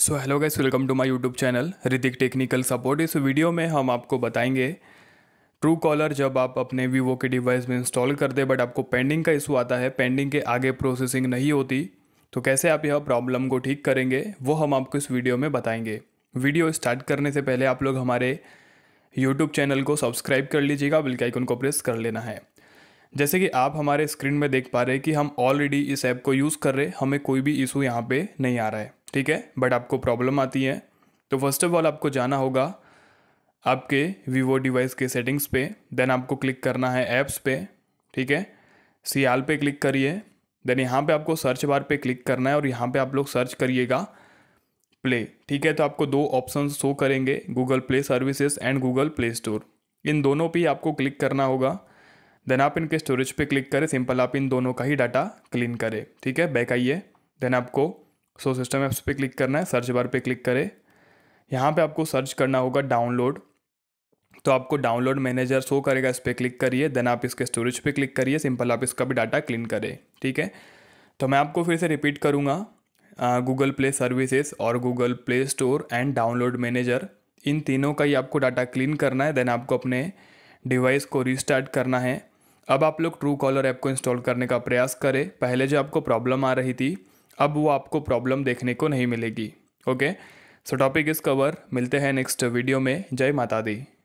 so hello guys welcome to my YouTube channel Hritik technical support इस video में हम आपको बताएंगे ट्रू कॉलर जब आप अपने वीवो के डिवाइस में इंस्टॉल कर दे बट आपको पेंडिंग का इशू आता है पेंडिंग के आगे प्रोसेसिंग नहीं होती तो कैसे आप यह प्रॉब्लम को ठीक करेंगे वो हम आपको इस वीडियो में बताएंगे वीडियो स्टार्ट करने से पहले आप लोग हमारे यूट्यूब चैनल को सब्सक्राइब कर लीजिएगा बिल्कुल आइकन को प्रेस कर लेना है जैसे कि आप हमारे स्क्रीन में देख पा रहे हैं कि हम ऑलरेडी इस ऐप को यूज़ कर रहे हमें कोई भी इशू यहाँ पर नहीं आ रहा है ठीक है बट आपको प्रॉब्लम आती है तो फर्स्ट ऑफ ऑल आपको जाना होगा आपके वीवो डिवाइस के सेटिंग्स पे देन आपको क्लिक करना है ऐप्स पे ठीक है सियाल पे क्लिक करिए देन यहाँ पे आपको सर्च बार पे क्लिक करना है और यहाँ पे आप लोग सर्च करिएगा प्ले ठीक है तो आपको दो ऑप्शन शो करेंगे Google Play services and Google Play Store इन दोनों पे आपको क्लिक करना होगा देन आप इनके स्टोरेज पे क्लिक करें सिंपल आप इन दोनों का ही डाटा क्लीन करें ठीक है बैक आइए देन आपको सो सिस्टम ऐप्स पे क्लिक करना है सर्च बार पे क्लिक करें यहाँ पे आपको सर्च करना होगा डाउनलोड तो आपको डाउनलोड मैनेजर शो करेगा इस पर क्लिक करिए देन आप इसके स्टोरेज पे क्लिक करिए सिंपल आप इसका भी डाटा क्लीन करें ठीक है तो मैं आपको फिर से रिपीट करूँगा गूगल प्ले सर्विसेज और Google Play Store and download manager इन तीनों का ही आपको डाटा क्लीन करना है देन आपको अपने डिवाइस को रिस्टार्ट करना है अब आप लोग ट्रू कॉलर ऐप को इंस्टॉल करने का प्रयास करें पहले जो आपको प्रॉब्लम आ रही थी अब वो आपको प्रॉब्लम देखने को नहीं मिलेगी ओके सो टॉपिक इस कवर मिलते हैं नेक्स्ट वीडियो में जय माता दी